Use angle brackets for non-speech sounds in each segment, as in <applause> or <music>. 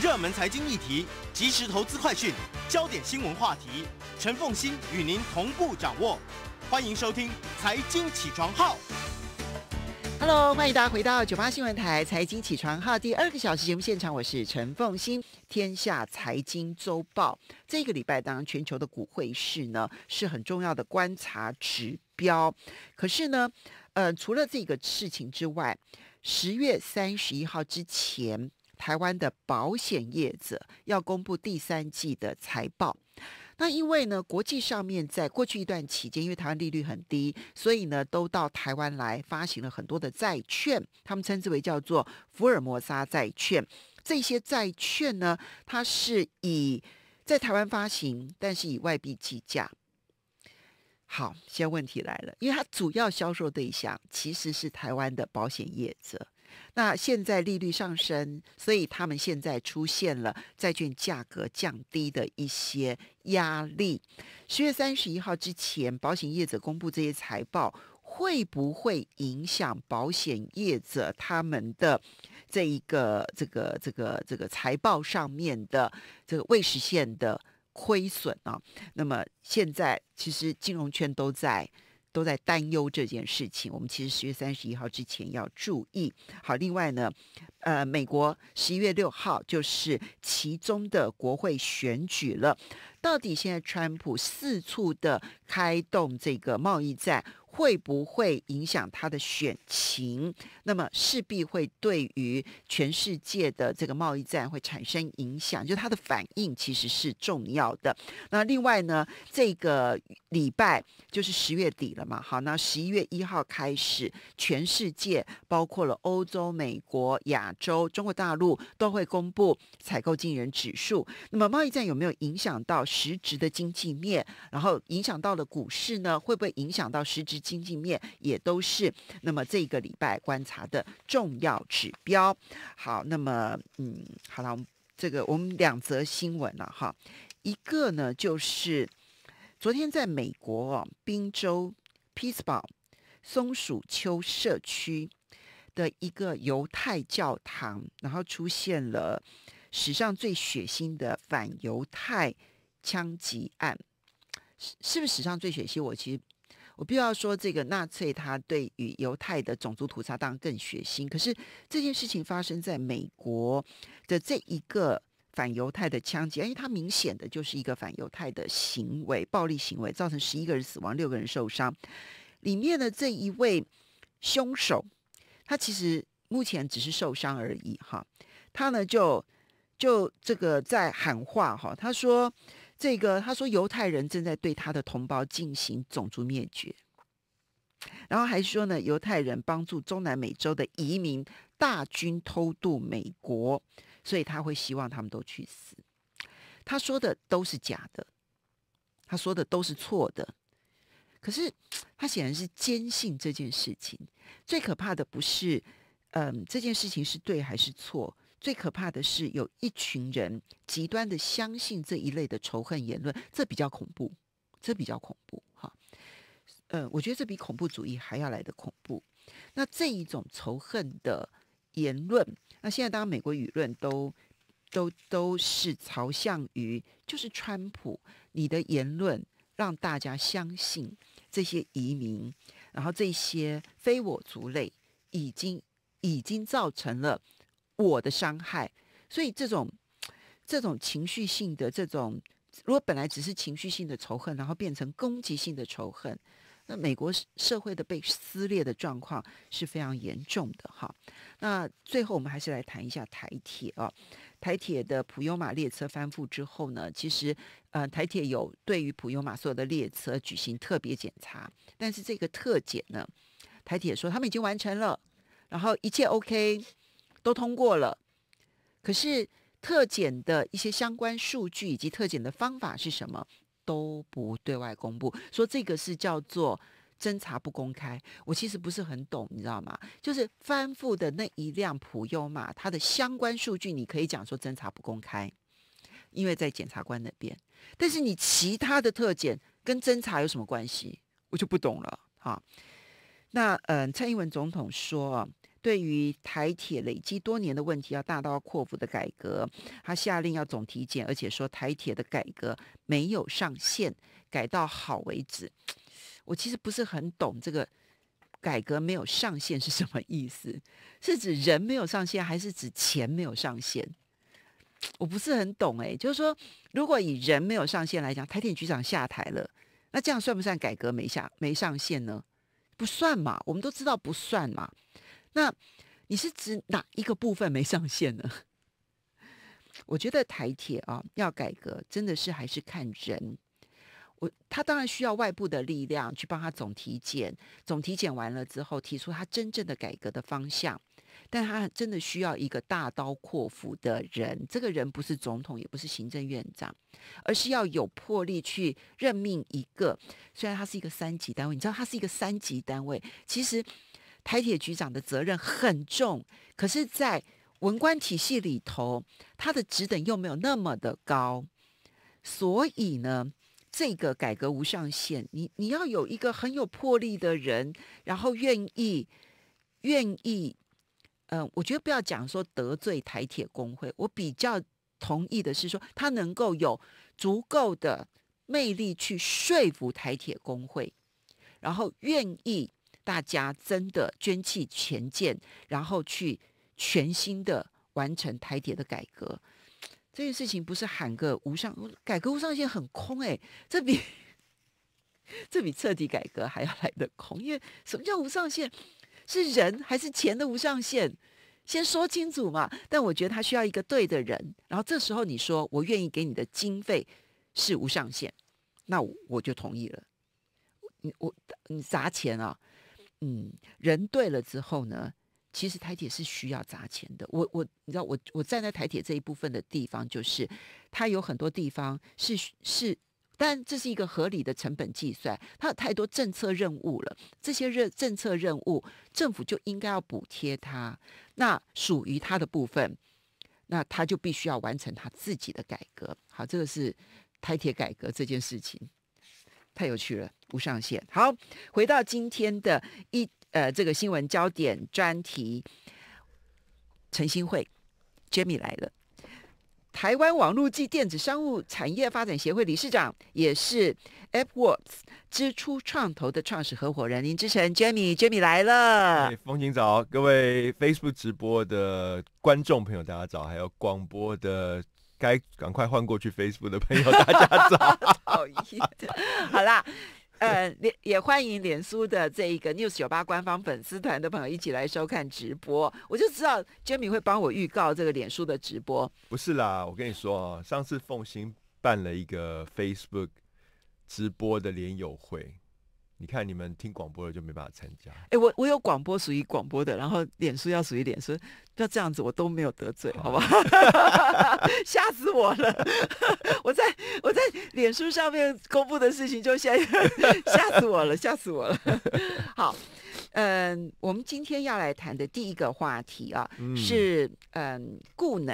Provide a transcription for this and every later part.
热门财经议题、即时投资快讯、焦点新闻话题，陈凤欣与您同步掌握。欢迎收听《财经起床号》。Hello，欢迎大家回到九八新闻台《财经起床号》第二个小时节目现场，我是陈凤欣。天下财经周报这个礼拜当然全球的股汇市呢是很重要的观察指标，可是呢，呃，除了这个事情之外，十月三十一号之前。台湾的保险业者要公布第三季的财报，那因为呢，国际上面在过去一段期间，因为台湾利率很低，所以呢，都到台湾来发行了很多的债券，他们称之为叫做福尔摩沙债券。这些债券呢，它是以在台湾发行，但是以外币计价。好，现在问题来了，因为它主要销售对象其实是台湾的保险业者。那现在利率上升，所以他们现在出现了债券价格降低的一些压力。十月三十一号之前，保险业者公布这些财报，会不会影响保险业者他们的这一个这个这个这个财报上面的这个未实现的亏损呢？那么现在其实金融圈都在。都在担忧这件事情。我们其实十月三十一号之前要注意好。另外呢，呃，美国十一月六号就是其中的国会选举了。到底现在川普四处的开动这个贸易战？会不会影响他的选情？那么势必会对于全世界的这个贸易战会产生影响，就他的反应其实是重要的。那另外呢，这个礼拜就是十月底了嘛，好，那十一月一号开始，全世界包括了欧洲、美国、亚洲、中国大陆都会公布采购经人指数。那么贸易战有没有影响到实质的经济面？然后影响到了股市呢？会不会影响到实质？经济面也都是那么这个礼拜观察的重要指标。好，那么嗯，好了，这个我们两则新闻了哈。一个呢就是昨天在美国哦，宾州匹兹堡松鼠丘社区的一个犹太教堂，然后出现了史上最血腥的反犹太枪击案。是是不是史上最血腥？我其实。我不要说这个纳粹，他对于犹太的种族屠杀当然更血腥。可是这件事情发生在美国的这一个反犹太的枪击，因为它明显的就是一个反犹太的行为、暴力行为，造成十一个人死亡、六个人受伤。里面的这一位凶手，他其实目前只是受伤而已。哈，他呢就就这个在喊话哈，他说。这个他说犹太人正在对他的同胞进行种族灭绝，然后还说呢犹太人帮助中南美洲的移民大军偷渡美国，所以他会希望他们都去死。他说的都是假的，他说的都是错的。可是他显然是坚信这件事情。最可怕的不是，嗯，这件事情是对还是错。最可怕的是有一群人极端的相信这一类的仇恨言论，这比较恐怖，这比较恐怖，哈，呃，我觉得这比恐怖主义还要来的恐怖。那这一种仇恨的言论，那现在当然美国舆论都都都是朝向于，就是川普，你的言论让大家相信这些移民，然后这些非我族类，已经已经造成了。我的伤害，所以这种这种情绪性的这种，如果本来只是情绪性的仇恨，然后变成攻击性的仇恨，那美国社会的被撕裂的状况是非常严重的哈。那最后我们还是来谈一下台铁啊，台铁的普悠马列车翻覆之后呢，其实呃台铁有对于普悠马所有的列车举行特别检查，但是这个特检呢，台铁说他们已经完成了，然后一切 OK。都通过了，可是特检的一些相关数据以及特检的方法是什么都不对外公布，说这个是叫做侦查不公开，我其实不是很懂，你知道吗？就是翻覆的那一辆普悠玛，它的相关数据你可以讲说侦查不公开，因为在检察官那边，但是你其他的特检跟侦查有什么关系，我就不懂了哈。那嗯，蔡英文总统说。对于台铁累积多年的问题，要大刀阔斧的改革，他下令要总体检，而且说台铁的改革没有上限，改到好为止。我其实不是很懂这个改革没有上限是什么意思，是指人没有上限，还是指钱没有上限？我不是很懂。哎，就是说，如果以人没有上限来讲，台铁局长下台了，那这样算不算改革没下没上限呢？不算嘛，我们都知道不算嘛。那你是指哪一个部分没上线呢？<laughs> 我觉得台铁啊要改革，真的是还是看人。我他当然需要外部的力量去帮他总体检，总体检完了之后，提出他真正的改革的方向。但他真的需要一个大刀阔斧的人，这个人不是总统，也不是行政院长，而是要有魄力去任命一个。虽然他是一个三级单位，你知道他是一个三级单位，其实。台铁局长的责任很重，可是，在文官体系里头，他的职等又没有那么的高，所以呢，这个改革无上限。你你要有一个很有魄力的人，然后愿意愿意，嗯，我觉得不要讲说得罪台铁工会，我比较同意的是说，他能够有足够的魅力去说服台铁工会，然后愿意。大家真的捐弃前见，然后去全新的完成台铁的改革，这件事情不是喊个无上改革无上限很空诶。这比这比彻底改革还要来的空。因为什么叫无上限？是人还是钱的无上限？先说清楚嘛。但我觉得他需要一个对的人，然后这时候你说我愿意给你的经费是无上限，那我就同意了。你我你砸钱啊！嗯，人对了之后呢，其实台铁是需要砸钱的。我我，你知道，我我站在台铁这一部分的地方，就是它有很多地方是是，但这是一个合理的成本计算。它有太多政策任务了，这些政政策任务，政府就应该要补贴它那属于它的部分，那它就必须要完成它自己的改革。好，这个是台铁改革这件事情。太有趣了，无上限。好，回到今天的一呃这个新闻焦点专题，陈新会，Jimmy 来了，台湾网络暨电子商务产业发展协会理事长，也是 AppWorks 支出创投的创始合伙人林志诚，Jimmy，Jimmy 来了。风景早，各位 Facebook 直播的观众朋友，大家早，还有广播的。该赶快换过去 Facebook 的朋友，大家早。<laughs> 好啦，呃，连也欢迎脸书的这一个 News 酒吧官方粉丝团的朋友一起来收看直播。我就知道 Jimmy 会帮我预告这个脸书的直播。不是啦，我跟你说，上次奉新办了一个 Facebook 直播的联友会。你看，你们听广播的就没办法参加。哎，我我有广播属于广播的，然后脸书要属于脸书，要这样子，我都没有得罪，好吧？<laughs> 吓死我了！<laughs> 我在我在脸书上面公布的事情，就吓 <laughs> 吓死我了，吓死我了。好，嗯，我们今天要来谈的第一个话题啊，是嗯故能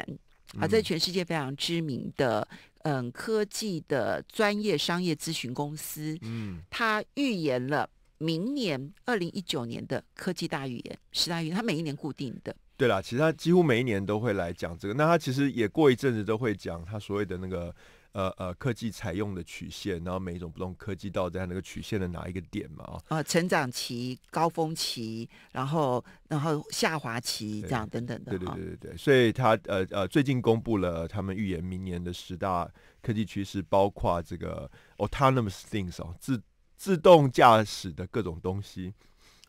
啊，在全世界非常知名的。嗯，科技的专业商业咨询公司，嗯，他预言了明年二零一九年的科技大预言十大预言，他每一年固定的。对啦，其实他几乎每一年都会来讲这个，那他其实也过一阵子都会讲他所谓的那个。呃呃，科技采用的曲线，然后每一种不同科技到在那个曲线的哪一个点嘛，啊，成长期、高峰期，然后然后下滑期这样等等的，对对对对对。所以他呃呃，最近公布了他们预言明年的十大科技趋势，包括这个 autonomous things 哦，自自动驾驶的各种东西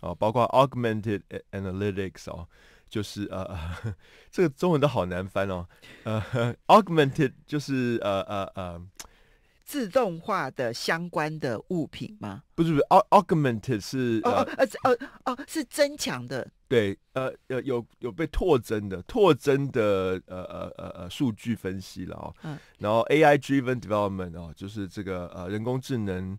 啊，包括 augmented analytics 哦。就是呃呃，<laughs> 这个中文都好难翻哦。呃，augmented 就是呃呃呃，自动化的相关的物品吗？不是不是，augmented 是哦哦哦哦是增强的。对，呃呃有有被拓增的，拓增的呃呃呃呃数据分析了哦。嗯。然后 AI-driven development 哦，就是这个呃人工智能。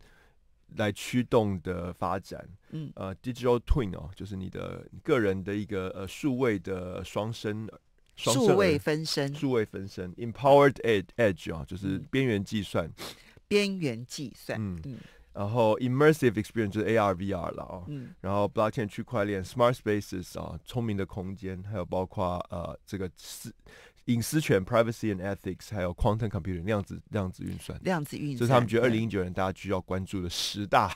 来驱动的发展，嗯，呃，digital twin 哦，就是你的个人的一个呃数位的双生，数位分身，数位分身，empowered edge edge 哦，就是边缘计算，边缘计算，嗯，然后 immersive experience 就是 AR VR 了哦，嗯，然后 blockchain 区块链，smart spaces 啊，聪明的空间，还有包括呃这个是。隐私权、privacy and ethics，还有 quantum computer g 子量子运算，量子运算，就是他们觉得二零一九年大家需要关注的十大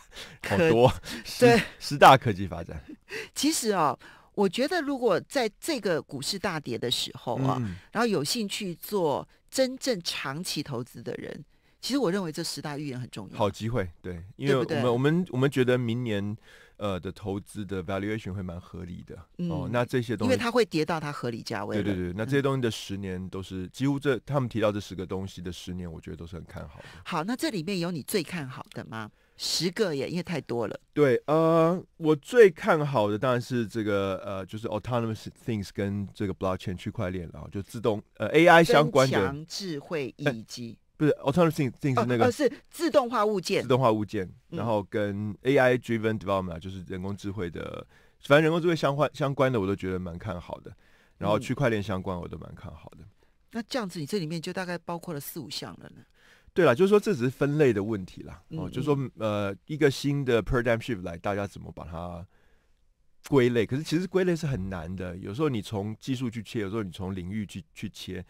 好多 <laughs> 对十大科技发展。<laughs> 其实啊，我觉得如果在这个股市大跌的时候啊，然后有兴趣做真正长期投资的人，其实我认为这十大预言很重要。好机会，对，因为我们我们我们觉得明年。呃的投资的 valuation 会蛮合理的哦，那这些东西因为它会跌到它合理价位，对对对，那这些东西的十年都是几乎这他们提到这十个东西的十年，我觉得都是很看好的。好，那这里面有你最看好的吗？十个耶，因为太多了。对，呃，我最看好的当然是这个呃，就是 autonomous things 跟这个 blockchain 区块链，了。就自动呃 AI 相关的智慧以及。不是 autonomous thing 是那个是自动化物件，自动化物件，然后跟 AI driven development 就是人工智慧的，反正人工智慧相关相关的我都觉得蛮看好的，然后区块链相关我都蛮看好的。那这样子，你这里面就大概包括了四五项了呢。对了，就是说这只是分类的问题啦，哦，就是说呃一个新的 paradigm shift 来，大家怎么把它归类？可是其实归类是很难的，有时候你从技术去切，有时候你从领域去去切。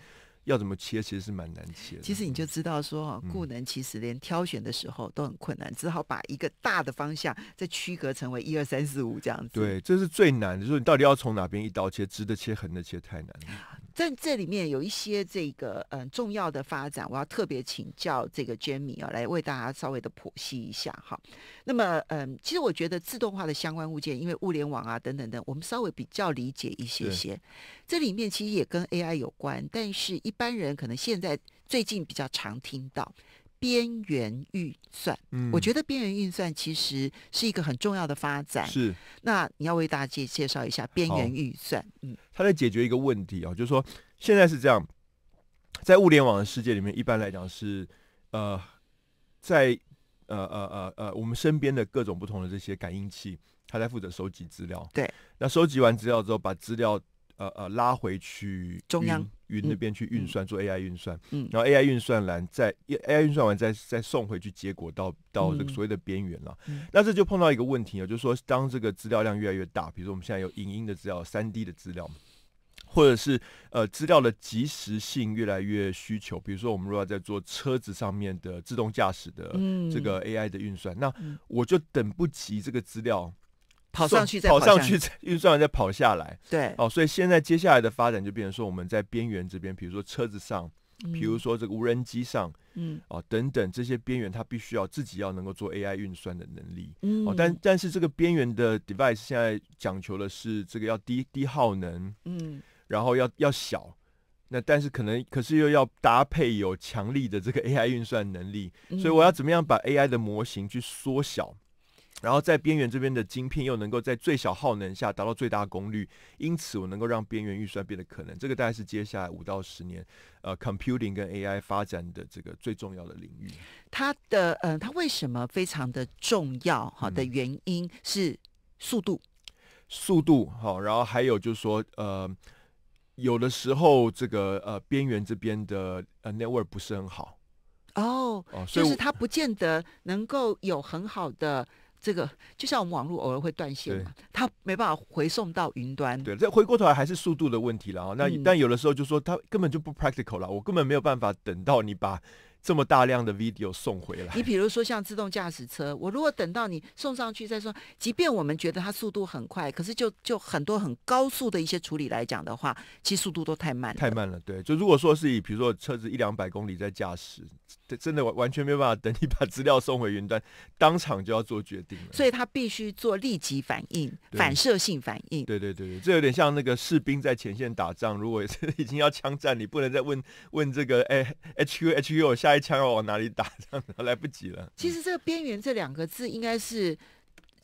要怎么切，其实是蛮难切的。其实你就知道说，固能其实连挑选的时候都很困难，只好把一个大的方向再区隔成为一二三四五这样子。对，这是最难的，就是你到底要从哪边一刀切，直的切、横的切，太难了。但这里面有一些这个嗯重要的发展，我要特别请教这个 Jamie 啊，来为大家稍微的剖析一下哈。那么嗯，其实我觉得自动化的相关物件，因为物联网啊等等等，我们稍微比较理解一些些。这里面其实也跟 AI 有关，但是一般人可能现在最近比较常听到。边缘运算，嗯，我觉得边缘运算其实是一个很重要的发展。是，那你要为大家介介绍一下边缘运算，嗯，它在解决一个问题啊，就是说现在是这样，在物联网的世界里面，一般来讲是呃，在呃呃呃呃我们身边的各种不同的这些感应器，它在负责收集资料，对，那收集完资料之后，把资料。呃呃，拉回去，中央云那边去运算做 AI 运算，嗯，然后 AI 运算栏再 AI 运算完再再送回去，结果到到这个所谓的边缘了。那这就碰到一个问题啊，就是说当这个资料量越来越大，比如说我们现在有影音的资料、三 D 的资料，或者是呃资料的及时性越来越需求，比如说我们如果在做车子上面的自动驾驶的这个 AI 的运算，那我就等不及这个资料。跑上去，跑上去，运算再跑下来。对，哦，所以现在接下来的发展就变成说，我们在边缘这边，比如说车子上，比如说这个无人机上，嗯，哦，等等这些边缘，它必须要自己要能够做 AI 运算的能力。嗯，哦，但但是这个边缘的 device 现在讲求的是这个要低低耗能，嗯，然后要要小，那但是可能可是又要搭配有强力的这个 AI 运算能力，所以我要怎么样把 AI 的模型去缩小？然后在边缘这边的晶片又能够在最小耗能下达到最大功率，因此我能够让边缘预算变得可能。这个大概是接下来五到十年，呃，computing 跟 AI 发展的这个最重要的领域。它的嗯，它为什么非常的重要哈的原因是速度，速度好，然后还有就是说呃，有的时候这个呃边缘这边的呃 network 不是很好哦，就是它不见得能够有很好的。这个就像我们网络偶尔会断线嘛，它没办法回送到云端。对，这回过头还是速度的问题了啊。那但有的时候就说它根本就不 practical 了，我根本没有办法等到你把。这么大量的 video 送回来，你比如说像自动驾驶车，我如果等到你送上去再说，即便我们觉得它速度很快，可是就就很多很高速的一些处理来讲的话，其实速度都太慢，太慢了。对，就如果说是以比如说车子一两百公里在驾驶，真的完完全没有办法等你把资料送回云端，当场就要做决定。了。所以他必须做立即反应，反射性反应。对对对对，这有点像那个士兵在前线打仗，如果是 <laughs> 已经要枪战，你不能再问问这个哎 h u h u 下。开枪要往哪里打？这样来不及了。其实这个“边缘”这两个字，应该是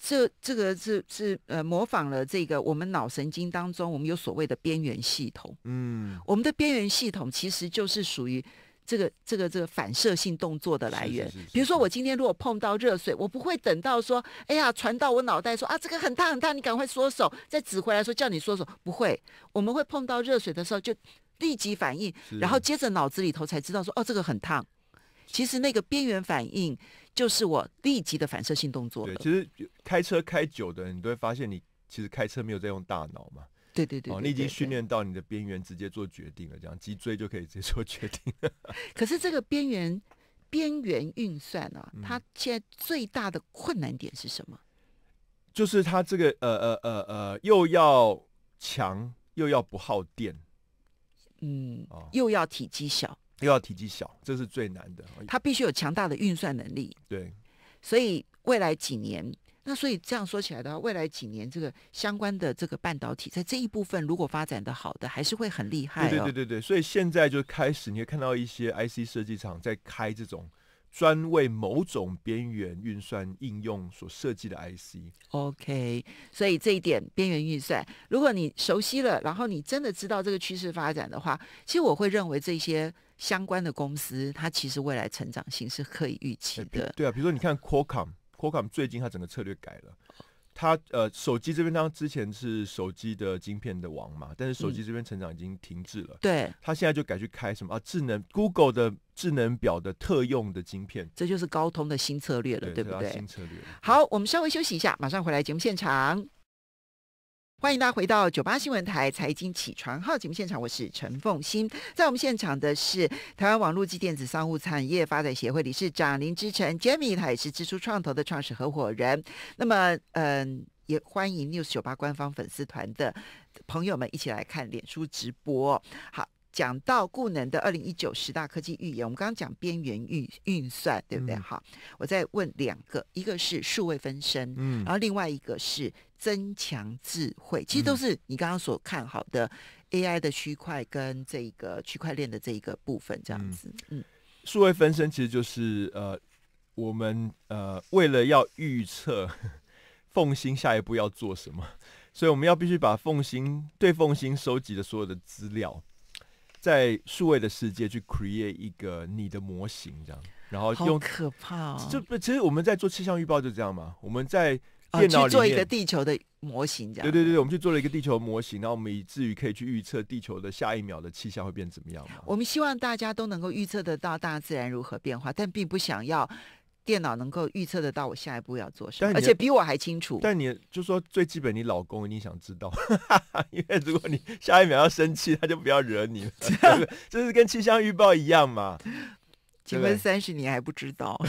这这个是是呃模仿了这个我们脑神经当中，我们有所谓的边缘系统。嗯，我们的边缘系统其实就是属于这个这个这个反射性动作的来源。比如说，我今天如果碰到热水，我不会等到说，哎呀，传到我脑袋说啊，这个很烫很烫，你赶快缩手，再指回来说叫你缩手。不会，我们会碰到热水的时候就立即反应，然后接着脑子里头才知道说，哦，这个很烫。其实那个边缘反应就是我立即的反射性动作。对，其实开车开久的人，你都会发现，你其实开车没有在用大脑嘛。对对对。哦，你已经训练到你的边缘直接做决定了，这样脊椎就可以直接做决定了。<laughs> 可是这个边缘边缘运算啊，它现在最大的困难点是什么？就是它这个呃呃呃呃，又要强，又要不耗电，嗯，又要体积小。又要体积小，这是最难的。它必须有强大的运算能力。对，所以未来几年，那所以这样说起来的话，未来几年这个相关的这个半导体在这一部分如果发展的好的，还是会很厉害。对对对对对。所以现在就开始，你会看到一些 IC 设计厂在开这种专为某种边缘运算应用所设计的 IC。OK，所以这一点边缘运算，如果你熟悉了，然后你真的知道这个趋势发展的话，其实我会认为这些。相关的公司，它其实未来成长性是可以预期的。对啊，比如说你看 Qualcomm，Qualcomm 最近它整个策略改了，它呃手机这边，它之前是手机的晶片的王嘛，但是手机这边成长已经停滞了。对，它现在就改去开什么啊智能 Google 的智能表的特用的晶片，这就是高通的新策略了，对不对？新策略。好，我们稍微休息一下，马上回来节目现场。欢迎大家回到九八新闻台财经起床号节目现场，我是陈凤欣。在我们现场的是台湾网络及电子商务产业发展协会理事长林之成 j a m i e 他也是知书创投的创始合伙人。那么，嗯，也欢迎 News 九八官方粉丝团的朋友们一起来看脸书直播。好。讲到固能的二零一九十大科技预言，我们刚刚讲边缘运运算，对不对？好，我再问两个，一个是数位分身，嗯，然后另外一个是增强智慧，其实都是你刚刚所看好的 AI 的区块跟这个区块链的这一个部分，这样子。嗯，数位分身其实就是呃，我们呃为了要预测奉新下一步要做什么，所以我们要必须把奉新对奉新收集的所有的资料。在数位的世界去 create 一个你的模型这样，然后用可怕，就其实我们在做气象预报就这样嘛，我们在电脑去做一个地球的模型这样，对对对，我们去做了一个地球模型，然后我们以至于可以去预测地球的下一秒的气象会变怎么样嘛？我们希望大家都能够预测得到大自然如何变化，但并不想要。电脑能够预测得到我下一步要做什么，而且比我还清楚。但你就说最基本，你老公一定想知道，因为如果你下一秒要生气，他就不要惹你。这就是跟气象预报一样嘛。结婚三十，年还不知道？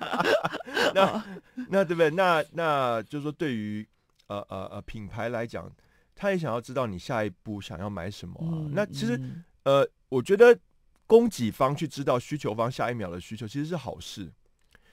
<laughs> 那那对不对？那那就是说对于呃呃呃品牌来讲，他也想要知道你下一步想要买什么。啊那其实呃，我觉得供给方去知道需求方下一秒的需求，其实是好事。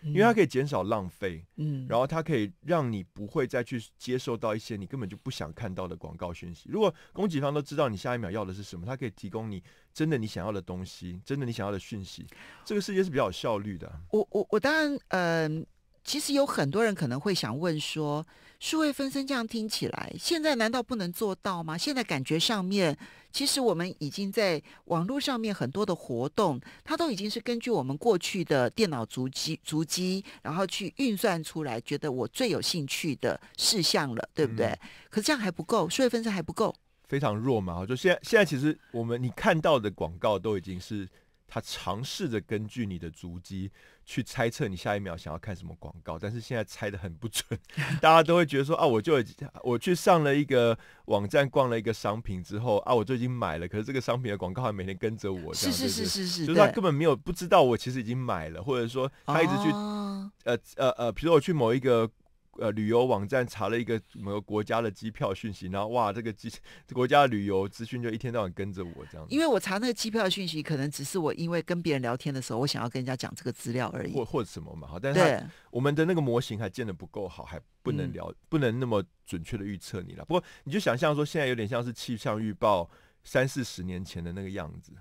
因为它可以减少浪费，嗯，然后它可以让你不会再去接受到一些你根本就不想看到的广告讯息。如果供给方都知道你下一秒要的是什么，它可以提供你真的你想要的东西，真的你想要的讯息。这个世界是比较有效率的。我我我当然嗯。其实有很多人可能会想问说，数位分身这样听起来，现在难道不能做到吗？现在感觉上面，其实我们已经在网络上面很多的活动，它都已经是根据我们过去的电脑足迹、足迹，然后去运算出来，觉得我最有兴趣的事项了，对不对？可是这样还不够，数位分身还不够，非常弱嘛。就现现在，其实我们你看到的广告都已经是。他尝试着根据你的足迹去猜测你下一秒想要看什么广告，但是现在猜的很不准，<laughs> 大家都会觉得说啊，我就我去上了一个网站逛了一个商品之后啊，我就已经买了，可是这个商品的广告还每天跟着我。是是是是是，就是他根本没有不知道我其实已经买了，或者说他一直去呃呃呃，比如我去某一个。呃，旅游网站查了一个某个国家的机票讯息，然后哇，这个机国家的旅游资讯就一天到晚跟着我这样。因为我查那个机票讯息，可能只是我因为跟别人聊天的时候，我想要跟人家讲这个资料而已。或或者什么嘛，好，但是我们的那个模型还建的不够好，还不能聊，不能那么准确的预测你了。不过你就想象说，现在有点像是气象预报三四十年前的那个样子。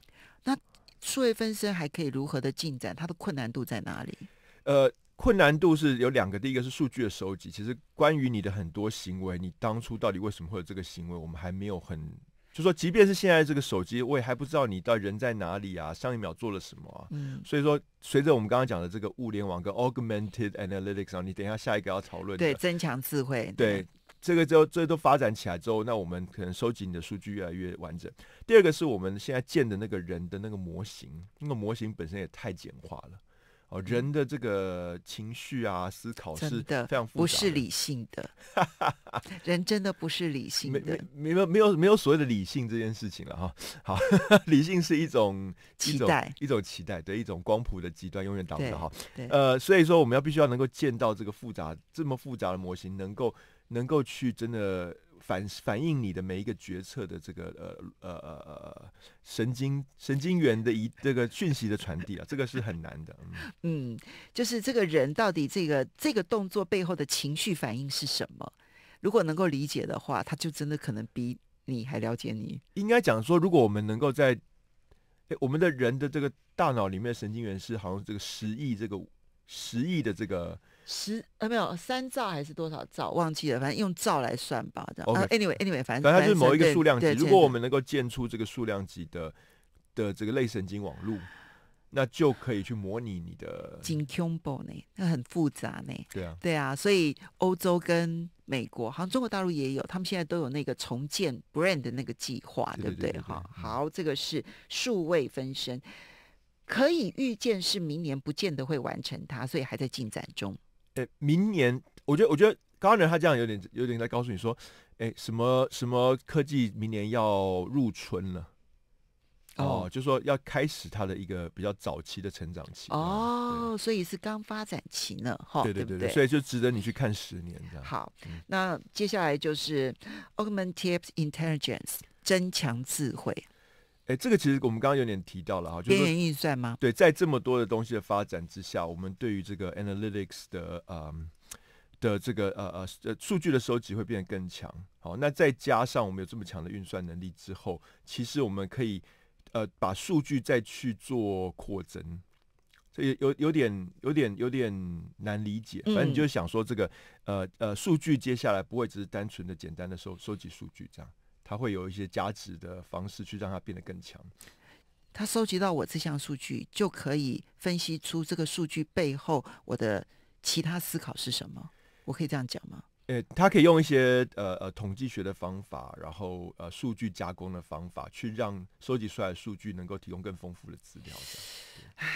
那数位分身还可以如何的进展？它的困难度在哪里？呃。困难度是有两个，第一个是数据的收集。其实关于你的很多行为，你当初到底为什么会有这个行为，我们还没有很就说，即便是现在这个手机，我也还不知道你到人在哪里啊，上一秒做了什么啊。所以说，随着我们刚刚讲的这个物联网跟 augmented analytics，啊，你等一下下一个要讨论对增强智慧，对这个就这都发展起来之后，那我们可能收集你的数据越来越完整。第二个是我们现在建的那个人的那个模型，那个模型本身也太简化了。哦，人的这个情绪啊，思考是非常复杂，不是理性的。<laughs> 人真的不是理性的，没没没有没有没有所谓的理性这件事情了哈。好，<laughs> 理性是一种期待，一种期待，对一种光谱的极端，永远挡不到哈。呃，所以说我们要必须要能够见到这个复杂这么复杂的模型，能够能够去真的。反反映你的每一个决策的这个呃呃呃呃神经神经元的一这个讯息的传递啊，这个是很难的。嗯，<laughs> 就是这个人到底这个这个动作背后的情绪反应是什么？如果能够理解的话，他就真的可能比你还了解你。应该讲说，如果我们能够在诶我们的人的这个大脑里面神经元是好像这个十亿这个十亿的这个。十呃没有三兆还是多少兆忘记了，反正用兆来算吧。OK，anyway，anyway，反正反正就是某一个数量级。如果我们能够建出这个数量级的的这个类神经网络，那就可以去模拟你的。金 m o s b 呢？那很复杂呢。对啊，对啊，所以欧洲跟美国，好像中国大陆也有，他们现在都有那个重建 b r a n d 的那个计划，对不对？哈，好，这个是数位分身，可以预见是明年不见得会完成它，所以还在进展中。哎，明年我觉得，我觉得高刚人他这样有点，有点在告诉你说，哎，什么什么科技明年要入春了，哦，就说要开始它的一个比较早期的成长期。哦，所以是刚发展期呢，哈。对对对对，所以就值得你去看十年这样。好，那接下来就是 Augmented Intelligence，增强智慧。哎，这个其实我们刚刚有点提到了哈，就是边缘运算吗？对，在这么多的东西的发展之下，我们对于这个 analytics 的呃的这个呃呃呃数据的收集会变得更强。好，那再加上我们有这么强的运算能力之后，其实我们可以呃把数据再去做扩增，这有有点有点有点难理解。反正你就想说，这个呃呃数据接下来不会只是单纯的简单的收收集数据这样。他会有一些加值的方式去让它变得更强。他收集到我这项数据，就可以分析出这个数据背后我的其他思考是什么。我可以这样讲吗？呃，他可以用一些呃呃统计学的方法，然后呃数据加工的方法，去让收集出来的数据能够提供更丰富的资料。唉，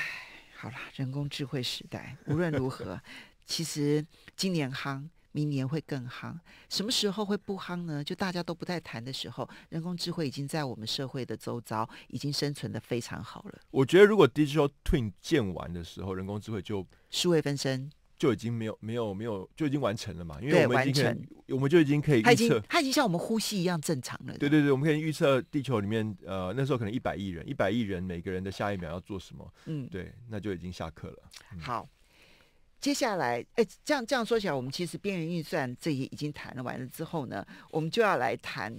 好了，人工智慧时代，无论如何，<laughs> 其实今年行。明年会更夯，什么时候会不夯呢？就大家都不再谈的时候，人工智慧已经在我们社会的周遭已经生存的非常好了。我觉得如果 digital twin 建完的时候，人工智慧就数位分身就已经没有没有没有就已经完成了嘛？因为我们已经可以，我们就已经可以预测，它已经像我们呼吸一样正常了。对对对，我们可以预测地球里面呃那时候可能一百亿人，一百亿人每个人的下一秒要做什么？嗯，对，那就已经下课了。好。接下来，哎，这样这样说起来，我们其实边缘运算这些已经谈了完了之后呢，我们就要来谈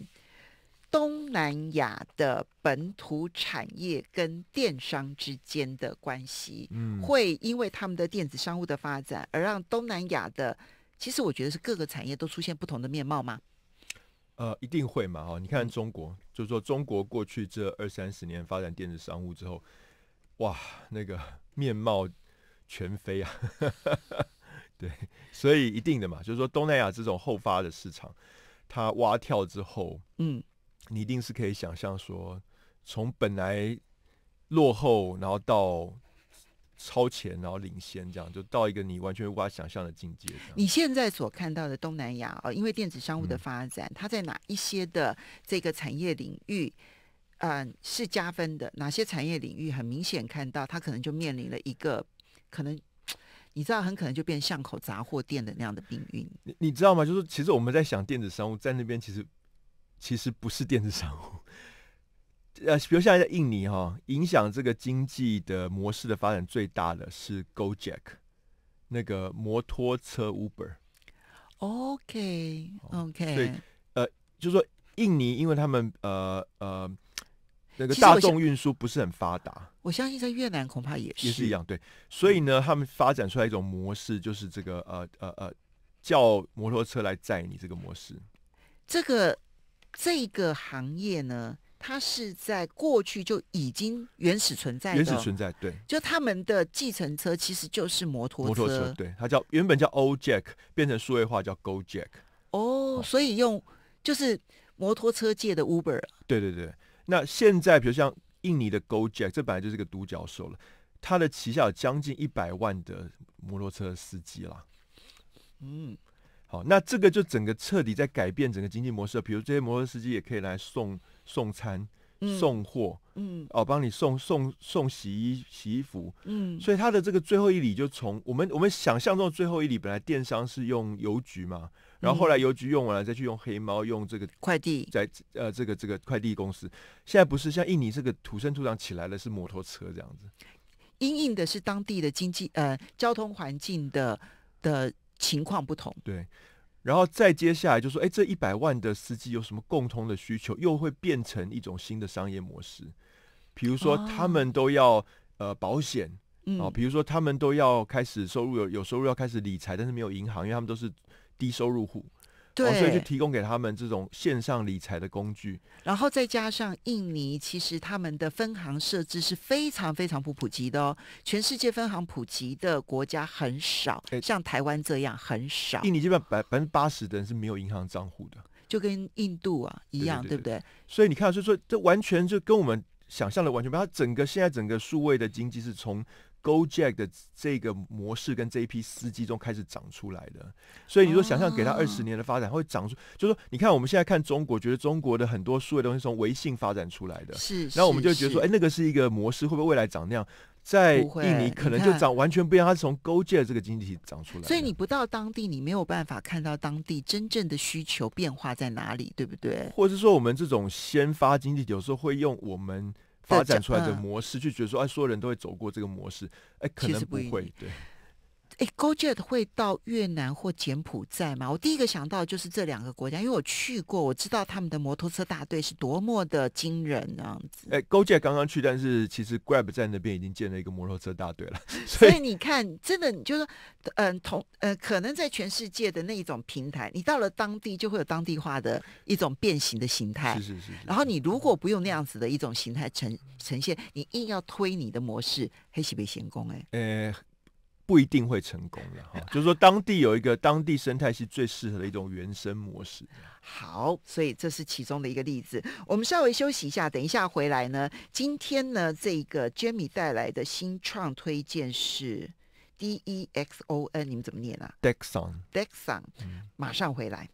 东南亚的本土产业跟电商之间的关系。嗯，会因为他们的电子商务的发展而让东南亚的，其实我觉得是各个产业都出现不同的面貌吗？呃，一定会嘛！哈，你看中国，就是说中国过去这二三十年发展电子商务之后，哇，那个面貌。全非啊，<laughs> 对，所以一定的嘛，就是说东南亚这种后发的市场，它蛙跳之后，嗯，你一定是可以想象说，从本来落后，然后到超前，然后领先，这样就到一个你完全无法想象的境界。你现在所看到的东南亚啊，因为电子商务的发展，它在哪一些的这个产业领域，啊，是加分的？哪些产业领域很明显看到它可能就面临了一个？可能，<tsk> 你知道，很可能就变巷口杂货店的那样的命运。你你知道吗？就是其实我们在想电子商务在那边，其实其实不是电子商务。<laughs> 呃，比如现在在印尼哈，影响这个经济的模式的发展最大的是 g o j a c k 那个摩托车 Uber。OK OK，对，呃，就说印尼，因为他们呃呃。那个大众运输不是很发达，我相信在越南恐怕也是也是一样，对。所以呢，他们发展出来一种模式，就是这个呃呃呃，叫摩托车来载你这个模式。这个这个行业呢，它是在过去就已经原始存在，原始存在对。就他们的计程车其实就是摩托车，摩托车对它叫原本叫 O Jack，变成数位化叫 Go Jack。哦，所以用就是摩托车界的 Uber。对对对。那现在，比如像印尼的 Gojek，这本来就是个独角兽了，它的旗下有将近一百万的摩托车司机啦。嗯，好，那这个就整个彻底在改变整个经济模式了。比如这些摩托车司机也可以来送送餐、送货。嗯，哦，帮你送送送洗衣洗衣服，嗯，所以他的这个最后一里就从我们我们想象中的最后一里，本来电商是用邮局嘛，然后后来邮局用完了，再去用黑猫，用这个快递，在呃这个这个快递公司，现在不是像印尼这个土生土长起来的是摩托车这样子，因应的是当地的经济呃交通环境的的情况不同，对，然后再接下来就说，哎，这一百万的司机有什么共通的需求，又会变成一种新的商业模式。比如说，他们都要呃保险啊，比如说他们都要开始收入有有收入要开始理财，但是没有银行，因为他们都是低收入户，对，所以就提供给他们这种线上理财的工具。然后再加上印尼，其实他们的分行设置是非常非常不普及的哦，全世界分行普及的国家很少，像台湾这样很少。印尼基本上百百分之八十的人是没有银行账户的，就跟印度啊一样，对不对？所以你看，所以说这完全就跟我们。想象的完全不一样，整个现在整个数位的经济是从 Go Jack 的这个模式跟这一批司机中开始长出来的，所以你说想象给他二十年的发展，会长出，就说你看我们现在看中国，觉得中国的很多数位东西从微信发展出来的，是，然后我们就觉得说，哎，那个是一个模式，会不会未来长那样？在印尼可能就长完全不一样，它是从勾界这个经济体长出来，所以你不到当地，你没有办法看到当地真正的需求变化在哪里，对不对？或者说我们这种先发经济体有时候会用我们发展出来的模式，就觉得说，哎，所有人都会走过这个模式，哎，可能不会，对。哎，GoJet 会到越南或柬埔寨吗？我第一个想到就是这两个国家，因为我去过，我知道他们的摩托车大队是多么的惊人那样子。哎，GoJet 刚刚去，但是其实 Grab 在那边已经建了一个摩托车大队了。所以你看，真的，你就是嗯，同呃，可能在全世界的那一种平台，你到了当地就会有当地化的一种变形的形态。是是是。然后你如果不用那样子的一种形态呈呈现，你硬要推你的模式，黑起北贤工，哎。不一定会成功的哈，<laughs> 就是说当地有一个当地生态是最适合的一种原生模式。好，所以这是其中的一个例子。我们稍微休息一下，等一下回来呢。今天呢，这个 j a m i e 带来的新创推荐是 DEXON，你们怎么念啊 d e x o n d e x o n 马上回来。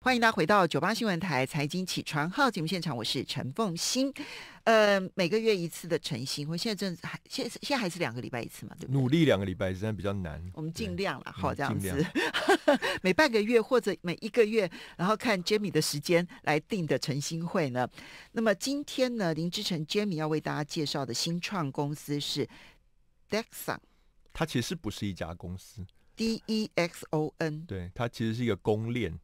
欢迎大家回到九八新闻台财经起床号节目现场，我是陈凤欣。呃，每个月一次的晨心会，现在正现现在还是两个礼拜一次嘛，对不对？努力两个礼拜现在比较难，我们尽量啦，好这样子，<laughs> 每半个月或者每一个月，然后看 Jimmy 的时间来定的晨心会呢。那么今天呢，林志诚 Jimmy 要为大家介绍的新创公司是 Dexon，它其实不是一家公司，D E X O N，对，它其实是一个公链。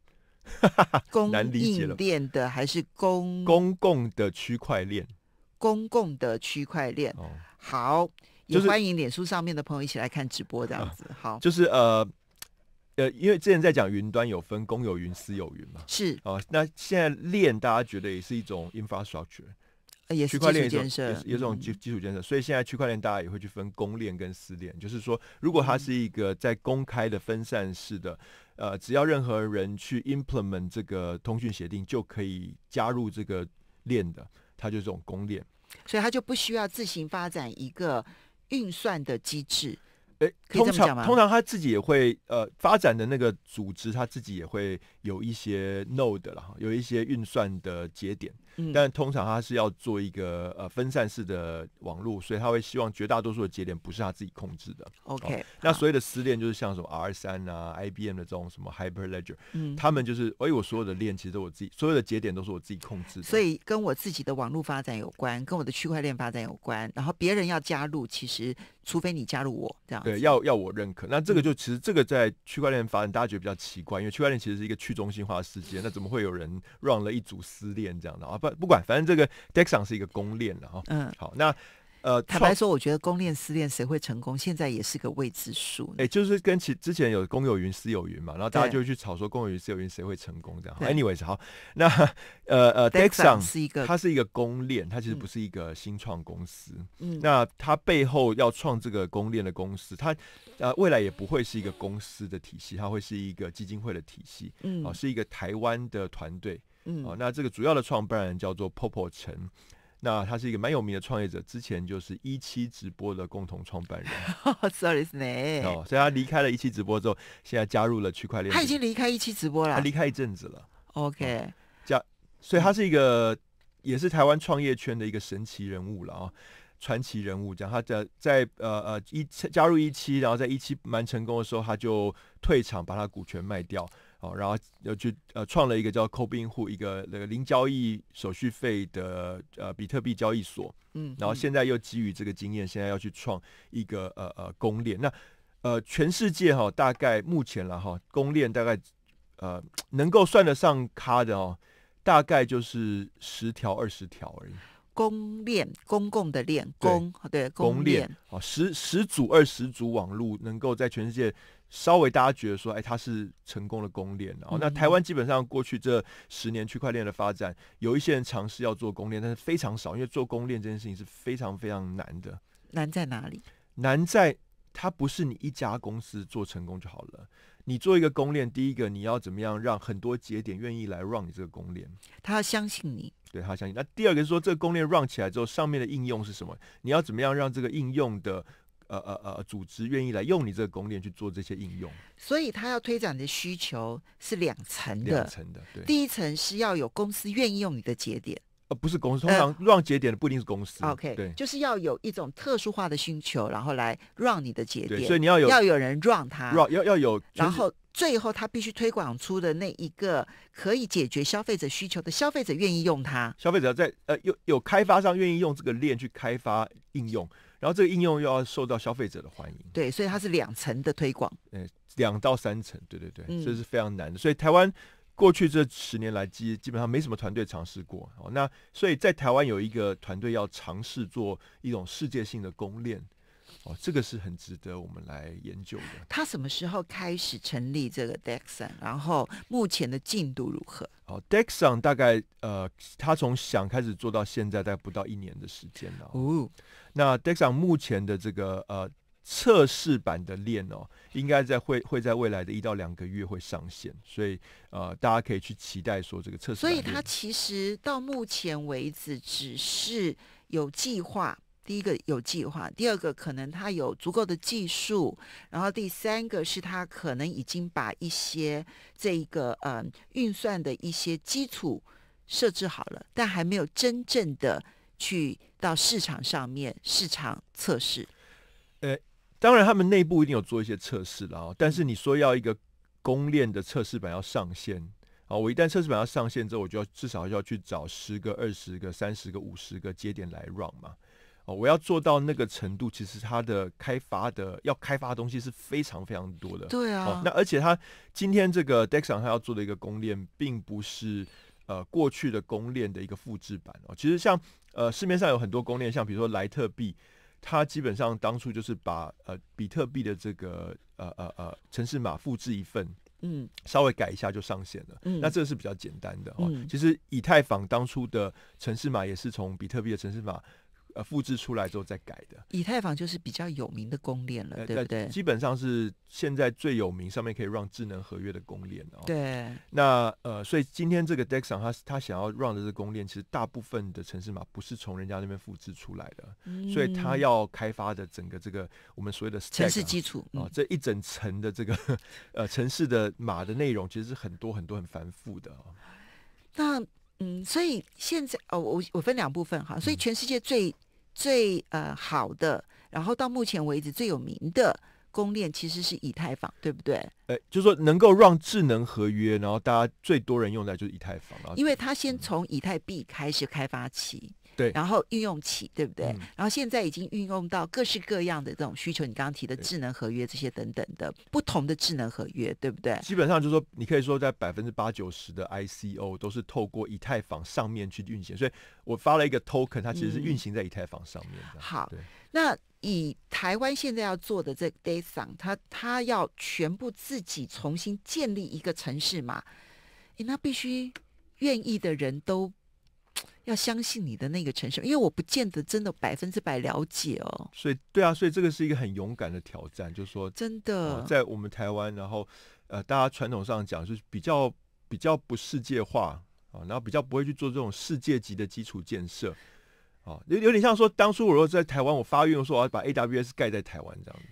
公 <laughs> 应链的还是公公共的区块链，公共的区块链。好，也欢迎脸书上面的朋友一起来看直播，这样子好。就是呃呃，因为之前在讲云端有分公有云、私有云嘛，是啊。那现在链大家觉得也是一种 infrastructure，也是基础建设，也是种基基础建设。所以现在区块链大家也会去分公链跟私链，就是说如果它是一个在公开的分散式的。呃，只要任何人去 implement 这个通讯协定，就可以加入这个链的，它就是种公链，所以它就不需要自行发展一个运算的机制。诶，通常通常他自己也会呃发展的那个组织，他自己也会有一些 node 了，有一些运算的节点。但通常他是要做一个呃分散式的网络，所以他会希望绝大多数的节点不是他自己控制的。OK，那所有的私链就是像什么 R 三啊、IBM 的这种什么 Hyperledger，嗯，他们就是哎我所有的链其实我自己所有的节点都是我自己控制，所以跟我自己的网络发展有关，跟我的区块链发展有关。然后别人要加入，其实除非你加入我这样，对，要要我认可。那这个就其实这个在区块链发展大家觉得比较奇怪，因为区块链其实是一个去中心化的世界，那怎么会有人让了一组私链这样的啊？不不管，反正这个 Dexon 是一个公链的哈。嗯。好，那呃，坦白说，我觉得公链私链谁会成功，现在也是个未知数。哎，就是跟其之前有公有云、私有云嘛，然后大家就去吵说公有云、私有云谁会成功这样。Anyway，s 好，那 <laughs> 呃呃，Dexon 是一个，它是一个公链，它其实不是一个新创公司。嗯。那它背后要创这个公链的公司，它呃未来也不会是一个公司的体系，它会是一个基金会的体系。嗯。哦，是一个台湾的团队。嗯，哦，那这个主要的创办人叫做 Popo 陈，那他是一个蛮有名的创业者，之前就是一期直播的共同创办人。<laughs> Sorry，是哪？哦，所以他离开了《一期直播》之后，现在加入了区块链。他已经离开《一期直播》了，他离开一阵子了。OK，加，所以他是一个也是台湾创业圈的一个神奇人物了啊，传奇人物。讲他在在呃呃一加入一期，然后在一期蛮成功的时候，他就退场，把他股权卖掉。哦，然后要去呃创了一个叫 c o i n h 户，一个那个零交易手续费的呃比特币交易所，嗯，然后现在又基于这个经验，现在要去创一个呃呃公链。那呃全世界哈，大概目前了哈，公链大概呃能够算得上卡的哦，大概就是十条二十条而已。公链，公共的链，公对公链啊，十十组二十组网络，能够在全世界稍微大家觉得说，哎，它是成功的公链。哦。那台湾基本上过去这十年区块链的发展，有一些人尝试要做公链，但是非常少，因为做公链这件事情是非常非常难的。难在哪里？难在它不是你一家公司做成功就好了。你做一个公链，第一个你要怎么样让很多节点愿意来 run 你这个公链？他要相信你，对他相信。那第二个是说，这个公链 run 起来之后，上面的应用是什么？你要怎么样让这个应用的呃呃呃组织愿意来用你这个公链去做这些应用？所以，他要推展的需求是两层的。两层的，对。第一层是要有公司愿意用你的节点。不是公司，通常让节点的不一定是公司。OK，对，就是要有一种特殊化的需求，然后来让你的节点。所以你要有要有人让它，让要要有，然后最后他必须推广出的那一个可以解决消费者需求的，消费者愿意用它。消费者在呃，有有开发商愿意用这个链去开发应用，然后这个应用又要受到消费者的欢迎。对，所以它是两层的推广，呃，两到三层，对对对，这是非常难的。所以台湾。过去这十年来，基基本上没什么团队尝试过哦。那所以在台湾有一个团队要尝试做一种世界性的公链，哦，这个是很值得我们来研究的。他什么时候开始成立这个 Dexon？然后目前的进度如何？哦，Dexon 大概呃，他从想开始做到现在，大概不到一年的时间了。哦，那 Dexon 目前的这个呃。测试版的链哦，应该在会会在未来的一到两个月会上线，所以呃，大家可以去期待说这个测试。所以它其实到目前为止只是有计划，第一个有计划，第二个可能它有足够的技术，然后第三个是它可能已经把一些这一个呃运算的一些基础设置好了，但还没有真正的去到市场上面市场测试。呃。当然，他们内部一定有做一些测试了啊。但是你说要一个公链的测试版要上线啊，我一旦测试版要上线之后，我就要至少要去找十个、二十个、三十个、五十个节点来 run 嘛。哦，我要做到那个程度，其实它的开发的要开发的东西是非常非常多的。对啊。那而且它今天这个 Dex n 它要做的一个公链，并不是呃过去的公链的一个复制版哦。其实像呃市面上有很多公链，像比如说莱特币。他基本上当初就是把呃比特币的这个呃呃呃城市码复制一份，嗯，稍微改一下就上线了，嗯，那这是比较简单的哦。其实以太坊当初的城市码也是从比特币的城市码。呃，复制出来之后再改的。以太坊就是比较有名的公链了，对不对？基本上是现在最有名，上面可以让智能合约的公链哦。对。那呃，所以今天这个 Dexon，他他想要让的这个公链，其实大部分的城市码不是从人家那边复制出来的，所以他要开发的整个这个我们所谓的城市基础啊，这一整层的这个呃城市的码的内容，其实是很多很多很繁复的。那嗯，所以现在哦，我我分两部分哈，所以全世界最。最呃好的，然后到目前为止最有名的公链其实是以太坊，对不对？哎，就是说能够让智能合约，然后大家最多人用的就是以太坊，因为它先从以太币开始开发起。对，然后运用起，对不对？然后现在已经运用到各式各样的这种需求，你刚刚提的智能合约这些等等的不同的智能合约，对不对？基本上就是说，你可以说在百分之八九十的 ICO 都是透过以太坊上面去运行，所以我发了一个 token，它其实是运行在以太坊上面。的、好，那以台湾现在要做的这个 Dason，他他要全部自己重新建立一个城市嘛？那必须愿意的人都。要相信你的那个城市，因为我不见得真的百分之百了解哦。所以，对啊，所以这个是一个很勇敢的挑战，就是说，真的在我们台湾，然后呃，大家传统上讲是比较比较不世界化啊，然后比较不会去做这种世界级的基础建设，啊，有有点像说当初我如果在台湾我发愿说我要把 AWS 盖在台湾这样子。